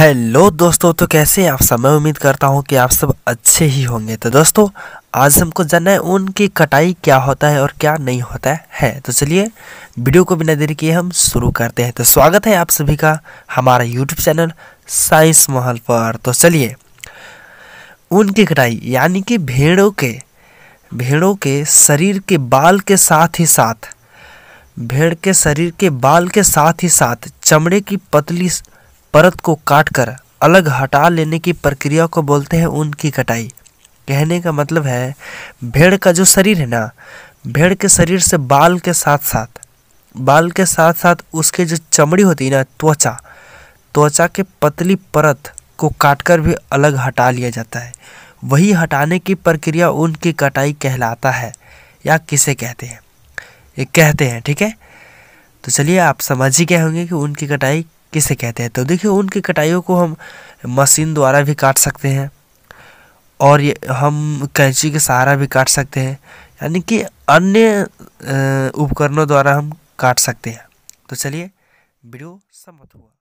hello दोस्तों तो कैसे आप सब मैं उम्मीद करता हूँ कि आप सब अच्छे ही होंगे तो दोस्तों आज हमको जानना है ऊन की कटाई क्या होता है और क्या नहीं होता है तो चलिए वीडियो को बिना देरी किए हम शुरू करते हैं तो स्वागत है आप सभी का हमारा यूट्यूब चैनल साइंस महल पर तो चलिए ऊन की कटाई यानी कि भेड़ों के भेड़ों के शरीर के बाल के साथ ही साथ भेड़ के शरीर के बाल के साथ ही साथ चमड़े की पतली परत को काटकर अलग हटा लेने की प्रक्रिया को बोलते हैं ऊन की कटाई कहने का मतलब है भेड़ का जो शरीर है ना भेड़ के शरीर से बाल के साथ साथ बाल के साथ साथ उसके जो चमड़ी होती है ना त्वचा त्वचा के पतली परत को काटकर भी अलग हटा लिया जाता है वही हटाने की प्रक्रिया ऊन की कटाई कहलाता है या किसे कहते हैं ये कहते हैं ठीक है तो चलिए आप समझ ही गए होंगे कि ऊन की कटाई किसे कहते हैं तो देखिए उनकी की कटाइयों को हम मशीन द्वारा भी काट सकते हैं और ये हम कैंची के सहारा भी काट सकते हैं यानी कि अन्य उपकरणों द्वारा हम काट सकते हैं तो चलिए वीडियो समाप्त हुआ